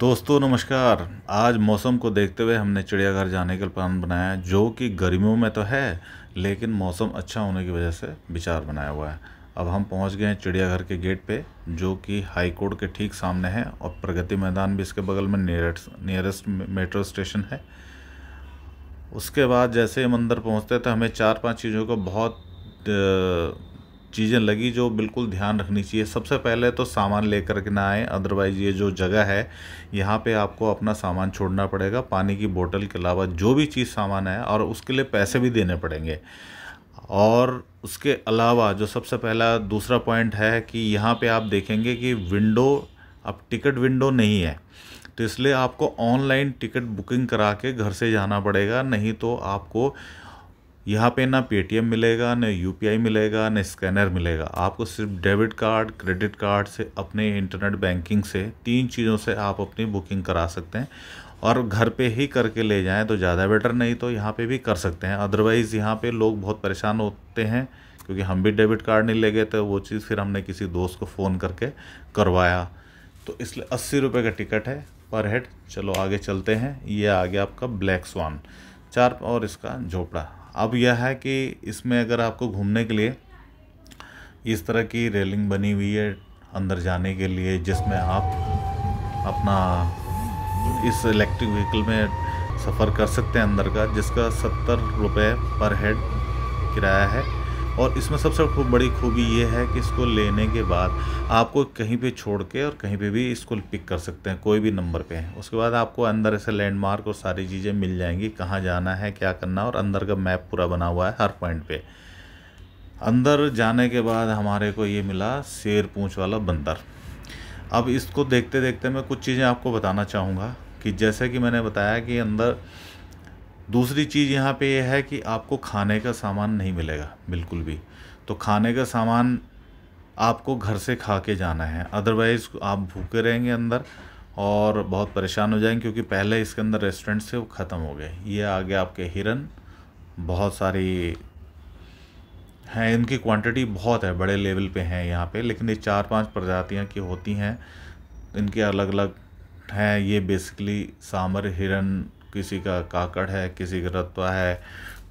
दोस्तों नमस्कार आज मौसम को देखते हुए हमने चिड़ियाघर जाने का प्लान बनाया है जो कि गर्मियों में तो है लेकिन मौसम अच्छा होने की वजह से विचार बनाया हुआ है अब हम पहुंच गए हैं चिड़ियाघर के गेट पे जो कि हाई कोर्ट के ठीक सामने है और प्रगति मैदान भी इसके बगल में नियरेस्ट नियरेस्ट मेट्रो स्टेशन है उसके बाद जैसे हम अंदर पहुँचते तो हमें चार पाँच चीज़ों को बहुत चीज़ें लगी जो बिल्कुल ध्यान रखनी चाहिए सबसे पहले तो सामान लेकर के ना आए अदरवाइज़ ये जो जगह है यहाँ पे आपको अपना सामान छोड़ना पड़ेगा पानी की बोतल के अलावा जो भी चीज़ सामान है और उसके लिए पैसे भी देने पड़ेंगे और उसके अलावा जो सबसे पहला दूसरा पॉइंट है कि यहाँ पे आप देखेंगे कि विंडो अब टिकट विंडो नहीं है तो इसलिए आपको ऑनलाइन टिकट बुकिंग करा के घर से जाना पड़ेगा नहीं तो आपको यहाँ पे ना पेटीएम मिलेगा ना यू मिलेगा ना स्कैनर मिलेगा आपको सिर्फ डेबिट कार्ड क्रेडिट कार्ड से अपने इंटरनेट बैंकिंग से तीन चीज़ों से आप अपनी बुकिंग करा सकते हैं और घर पे ही करके ले जाएं तो ज़्यादा बेटर नहीं तो यहाँ पे भी कर सकते हैं अदरवाइज़ यहाँ पे लोग बहुत परेशान होते हैं क्योंकि हम भी डेबिट कार्ड नहीं ले गए तो वो चीज़ फिर हमने किसी दोस्त को फ़ोन करके करवाया तो इसलिए अस्सी रुपये का टिकट है पर हेड चलो आगे चलते हैं ये आ गया आपका ब्लैक स्वान चार और इसका झोपड़ा अब यह है कि इसमें अगर आपको घूमने के लिए इस तरह की रेलिंग बनी हुई है अंदर जाने के लिए जिसमें आप अपना इस इलेक्ट्रिक व्हीकल में सफ़र कर सकते हैं अंदर का जिसका सत्तर रुपये पर हेड किराया है और इसमें सबसे सब खूब बड़ी खूबी ये है कि इसको लेने के बाद आपको कहीं पे छोड़ के और कहीं पे भी इसको पिक कर सकते हैं कोई भी नंबर पे उसके बाद आपको अंदर ऐसे लैंडमार्क और सारी चीज़ें मिल जाएंगी कहाँ जाना है क्या करना और अंदर का मैप पूरा बना हुआ है हर पॉइंट पर अंदर जाने के बाद हमारे को ये मिला शेर पूछ वाला बंदर अब इसको देखते देखते मैं कुछ चीज़ें आपको बताना चाहूँगा कि जैसे कि मैंने बताया कि अंदर दूसरी चीज़ यहाँ पे यह है कि आपको खाने का सामान नहीं मिलेगा बिल्कुल भी तो खाने का सामान आपको घर से खा के जाना है अदरवाइज़ आप भूखे रहेंगे अंदर और बहुत परेशान हो जाएंगे क्योंकि पहले इसके अंदर रेस्टोरेंट से ख़त्म हो गए ये आ गया आपके हिरन बहुत सारी हैं इनकी क्वांटिटी बहुत है बड़े लेवल पे हैं यहाँ पे लेकिन ये चार पांच प्रजातियाँ की होती हैं इनके अलग अलग हैं ये बेसिकली सामर हिरन किसी का काकड़ है किसी का रत्वा है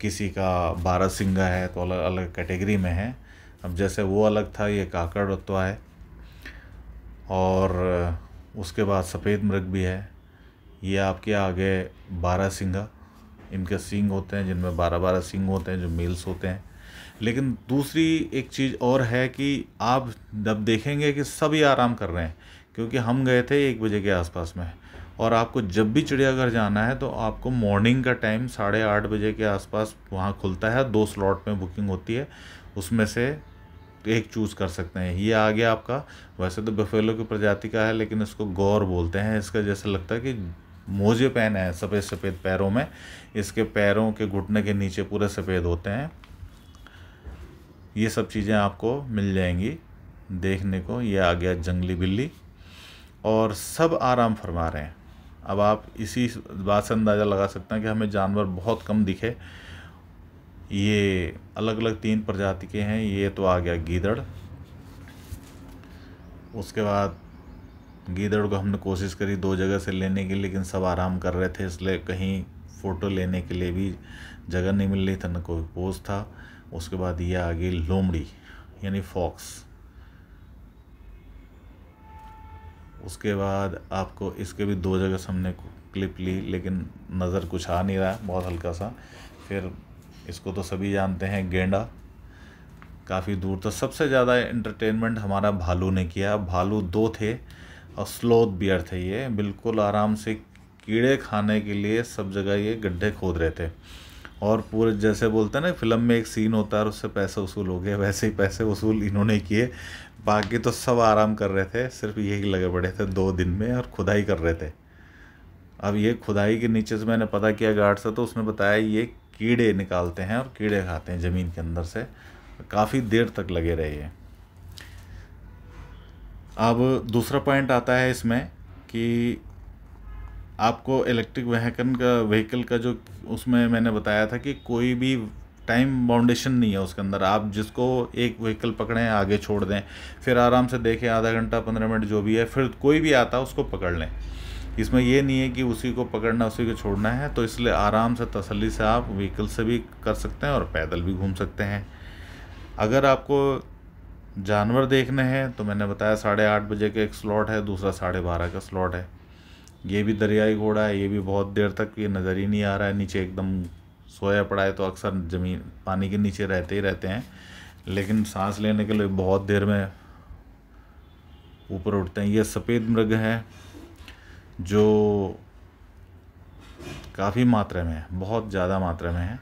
किसी का बारह सिंगा है तो अलग अलग कैटेगरी में है अब जैसे वो अलग था ये काकड़ रत्वा है और उसके बाद सफ़ेद मृग भी है ये आपके आगे बारह सिंगा इनके सिंग होते हैं जिनमें बारह बारह सिंग होते हैं जो मेल्स होते हैं लेकिन दूसरी एक चीज़ और है कि आप जब देखेंगे कि सभी आराम कर रहे हैं क्योंकि हम गए थे एक बजे के आसपास में और आपको जब भी चिड़ियाघर जाना है तो आपको मॉर्निंग का टाइम साढ़े आठ बजे के आसपास वहाँ खुलता है दो स्लॉट में बुकिंग होती है उसमें से एक चूज़ कर सकते हैं ये आ गया आपका वैसे तो बफेलो की प्रजाति का है लेकिन इसको गौर बोलते हैं इसका जैसा लगता है कि मोजे पहने हैं सफ़ेद सफ़ेद पैरों में इसके पैरों के घुटने के नीचे पूरे सफ़ेद होते हैं ये सब चीज़ें आपको मिल जाएंगी देखने को ये आ गया जंगली बिल्ली और सब आराम फरमा रहे हैं अब आप इसी बात से अंदाज़ा लगा सकते हैं कि हमें जानवर बहुत कम दिखे ये अलग अलग तीन प्रजाति के हैं ये तो आ गया गीदड़ उसके बाद गीदड़ को हमने कोशिश करी दो जगह से लेने की लेकिन सब आराम कर रहे थे इसलिए कहीं फ़ोटो लेने के लिए भी जगह नहीं मिल रही थी न कोई पोज था उसके बाद ये आ गई लोमड़ी यानी फॉक्स उसके बाद आपको इसके भी दो जगह से हमने क्लिप ली लेकिन नज़र कुछ आ नहीं रहा बहुत हल्का सा फिर इसको तो सभी जानते हैं गेंडा काफ़ी दूर तो सबसे ज़्यादा एंटरटेनमेंट हमारा भालू ने किया भालू दो थे और स्लोथ बियर थे ये बिल्कुल आराम से कीड़े खाने के लिए सब जगह ये गड्ढे खोद रहे थे और पूरे जैसे बोलते हैं ना फिल्म में एक सीन होता है और उससे पैसे वसूल हो गए वैसे ही पैसे वसूल इन्होंने किए बाकी तो सब आराम कर रहे थे सिर्फ यही लगे पड़े थे दो दिन में और खुदाई कर रहे थे अब ये खुदाई के नीचे से मैंने पता किया गार्ड से तो उसने बताया ये कीड़े निकालते हैं और कीड़े खाते हैं ज़मीन के अंदर से काफ़ी देर तक लगे रहे ये अब दूसरा पॉइंट आता है इसमें कि आपको इलेक्ट्रिक वहकन का व्हीकल का जो उसमें मैंने बताया था कि कोई भी टाइम बाउंडेशन नहीं है उसके अंदर आप जिसको एक व्हीकल पकड़ें आगे छोड़ दें फिर आराम से देखें आधा घंटा पंद्रह मिनट जो भी है फिर कोई भी आता है उसको पकड़ लें इसमें यह नहीं है कि उसी को पकड़ना उसी को छोड़ना है तो इसलिए आराम से तसल्ली से आप व्हीकल से भी कर सकते हैं और पैदल भी घूम सकते हैं अगर आपको जानवर देखने हैं तो मैंने बताया साढ़े आठ बजे का एक स्लॉट है दूसरा साढ़े बारह का स्लॉट है ये भी दरियाई घोड़ा है ये भी बहुत देर तक ये नज़र ही नहीं आ रहा है नीचे एकदम सोया पड़ा है तो अक्सर ज़मीन पानी के नीचे रहते ही रहते हैं लेकिन सांस लेने के लिए बहुत देर में ऊपर उठते हैं ये सफ़ेद मृग है जो काफ़ी मात्रा में है बहुत ज़्यादा मात्रा में है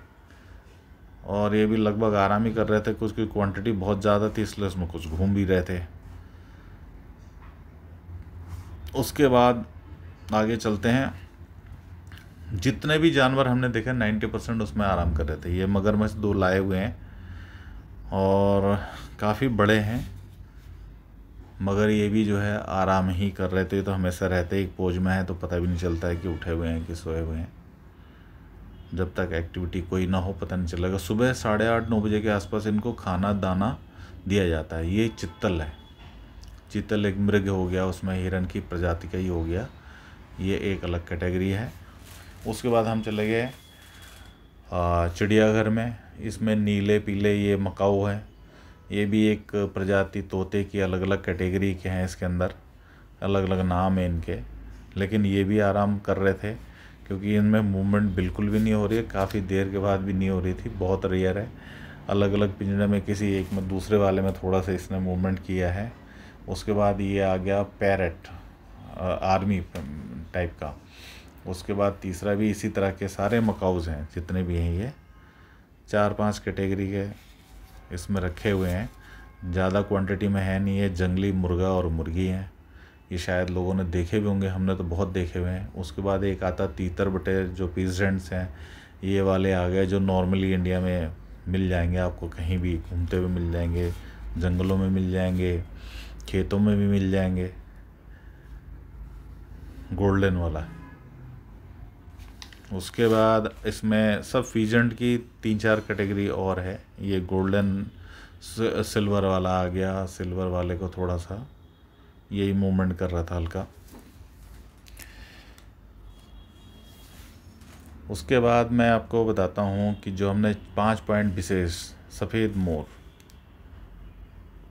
और ये भी लगभग आराम ही कर रहे थे कुछ की क्वांटिटी बहुत ज़्यादा थी इसलिए उसमें कुछ घूम भी रहे थे उसके बाद आगे चलते हैं जितने भी जानवर हमने देखे नाइन्टी परसेंट उसमें आराम कर रहे थे ये मगरमच्छ दो लाए हुए हैं और काफ़ी बड़े हैं मगर ये भी जो है आराम ही कर रहे थे तो हमेशा रहते एक पोज में है तो पता भी नहीं चलता है कि उठे हुए हैं कि सोए हुए हैं जब तक एक्टिविटी कोई ना हो पता नहीं चलेगा सुबह साढ़े आठ नौ बजे के आसपास इनको खाना दाना दिया जाता है ये चित्तल है चित्तल एक मृग हो गया उसमें हिरण की प्रजाति का ही हो गया ये एक अलग कैटेगरी है उसके बाद हम चले गए चिड़ियाघर में इसमें नीले पीले ये मकाऊ हैं ये भी एक प्रजाति तोते की अलग अलग कैटेगरी के हैं इसके अंदर अलग अलग नाम है इनके लेकिन ये भी आराम कर रहे थे क्योंकि इनमें मूवमेंट बिल्कुल भी नहीं हो रही है काफ़ी देर के बाद भी नहीं हो रही थी बहुत रेयर है अलग अलग पिंजरे में किसी एक में दूसरे वाले में थोड़ा सा इसने मूवमेंट किया है उसके बाद ये आ गया पैरट आर्मी टाइप का उसके बाद तीसरा भी इसी तरह के सारे मकाउज़ हैं जितने भी हैं ये चार पांच कैटेगरी के इसमें रखे हुए हैं ज़्यादा क्वांटिटी में है नहीं ये जंगली मुर्गा और मुर्गी हैं ये शायद लोगों ने देखे भी होंगे हमने तो बहुत देखे हुए हैं उसके बाद एक आता तीतर बटे जो पीजेंट्स हैं ये वाले आ गए जो नॉर्मली इंडिया में मिल जाएंगे आपको कहीं भी घूमते हुए मिल जाएंगे जंगलों में मिल जाएंगे खेतों में भी मिल जाएंगे गोल्डन वाला उसके बाद इसमें सब फीजेंट की तीन चार कैटेगरी और है ये गोल्डन सिल्वर वाला आ गया सिल्वर वाले को थोड़ा सा यही मूवमेंट कर रहा था हल्का उसके बाद मैं आपको बताता हूँ कि जो हमने पांच पॉइंट विशेष सफ़ेद मोर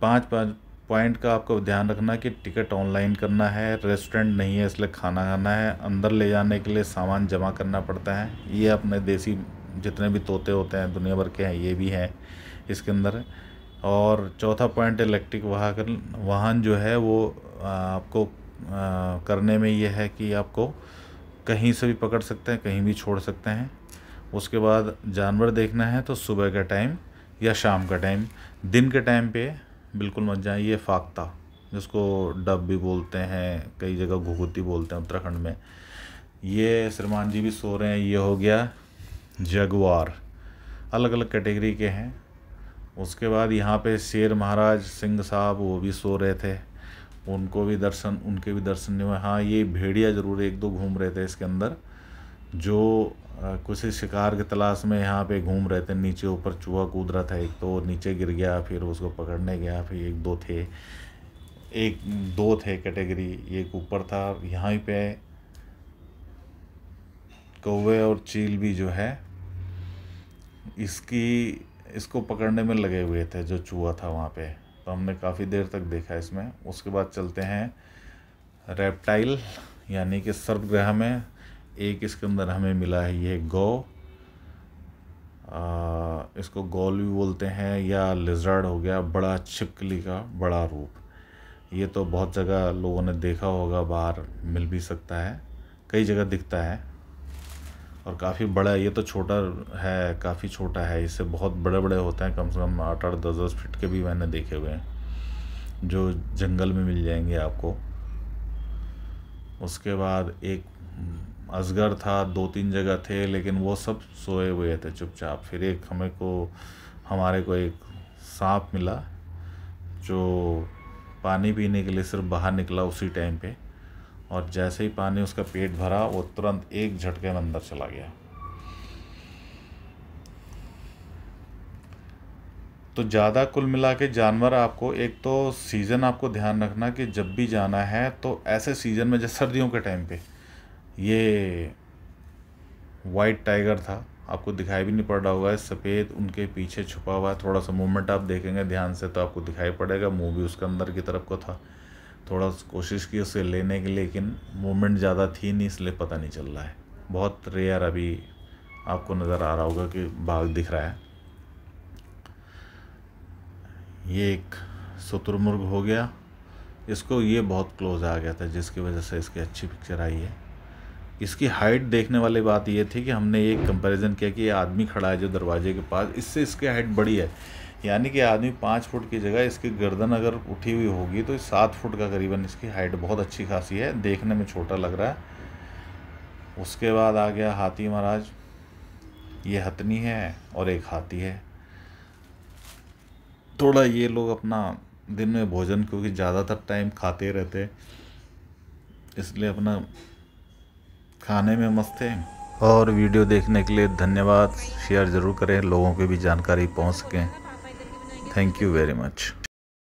पांच पाँच पॉइंट का आपको ध्यान रखना कि टिकट ऑनलाइन करना है रेस्टोरेंट नहीं है इसलिए खाना खाना है अंदर ले जाने के लिए सामान जमा करना पड़ता है ये अपने देसी जितने भी तोते होते हैं दुनिया भर के हैं ये भी हैं इसके अंदर और चौथा पॉइंट इलेक्ट्रिक वाहन वाहन जो है वो आपको करने में ये है कि आपको कहीं से भी पकड़ सकते हैं कहीं भी छोड़ सकते हैं उसके बाद जानवर देखना है तो सुबह का टाइम या शाम का टाइम दिन के टाइम पे बिल्कुल मत जाएं ये फाख्ता जिसको डब भी बोलते हैं कई जगह घुघुती बोलते हैं उत्तराखंड में ये श्रीमान जी भी सो रहे हैं ये हो गया जगवार अलग अलग कैटेगरी के हैं उसके बाद यहाँ पे शेर महाराज सिंह साहब वो भी सो रहे थे उनको भी दर्शन उनके भी दर्शन नहीं हुए हाँ ये भेड़िया ज़रूर एक दो घूम रहे थे इसके अंदर जो कुछ शिकार की तलाश में यहाँ पे घूम रहे थे नीचे ऊपर चूहा कूद रहा था एक तो नीचे गिर गया फिर उसको पकड़ने गया फिर एक दो थे एक दो थे कैटेगरी एक ऊपर था यहाँ पे कौवे और चील भी जो है इसकी इसको पकड़ने में लगे हुए थे जो चूहा था वहाँ पे तो हमने काफ़ी देर तक देखा इसमें उसके बाद चलते हैं रेप्टाइल यानी कि सर्वग्रह में एक इसके अंदर हमें मिला है ये गौ आ, इसको गोल भी बोलते हैं या लिजर्ड हो गया बड़ा छिपकली का बड़ा रूप ये तो बहुत जगह लोगों ने देखा होगा बाहर मिल भी सकता है कई जगह दिखता है और काफ़ी बड़ा ये तो छोटा है काफ़ी छोटा है इससे बहुत बड़े बड़े होते हैं कम से कम आठ आठ दस दस फिट के भी मैंने देखे हुए हैं जो जंगल में मिल जाएंगे आपको उसके बाद एक असगर था दो तीन जगह थे लेकिन वो सब सोए हुए थे चुपचाप फिर एक हमें को हमारे को एक सांप मिला जो पानी पीने के लिए सिर्फ बाहर निकला उसी टाइम पे और जैसे ही पानी उसका पेट भरा वो तुरंत एक झटके में अंदर चला गया तो ज़्यादा कुल मिला के जानवर आपको एक तो सीज़न आपको ध्यान रखना कि जब भी जाना है तो ऐसे सीज़न में जैसे सर्दियों के टाइम पे ये वाइट टाइगर था आपको दिखाई भी नहीं पड़ रहा होगा सफ़ेद उनके पीछे छुपा हुआ है थोड़ा सा मूवमेंट आप देखेंगे ध्यान से तो आपको दिखाई पड़ेगा मुंह भी उसके अंदर की तरफ को था थोड़ा कोशिश की उसे लेने की लेकिन मूवमेंट ज़्यादा थी नहीं इसलिए पता नहीं चल रहा है बहुत रेयर अभी आपको नज़र आ रहा होगा कि बाघ दिख रहा है ये एक शत्रुमुर्ग हो गया इसको ये बहुत क्लोज आ गया था जिसकी वजह से इसकी अच्छी पिक्चर आई है इसकी हाइट देखने वाली बात ये थी कि हमने ये कंपैरिजन किया कि ये आदमी खड़ा है जो दरवाजे के पास इससे इसकी हाइट बड़ी है यानी कि आदमी पाँच फुट की जगह इसकी गर्दन अगर उठी हुई होगी तो सात फुट का करीबन इसकी हाइट बहुत अच्छी खासी है देखने में छोटा लग रहा है उसके बाद आ गया हाथी महाराज ये हथनी है और एक हाथी है थोड़ा ये लोग अपना दिन में भोजन क्योंकि ज़्यादातर टाइम खाते रहते इसलिए अपना खाने में मस्त हैं और वीडियो देखने के लिए धन्यवाद शेयर ज़रूर करें लोगों के भी जानकारी पहुंच सकें थैंक यू वेरी मच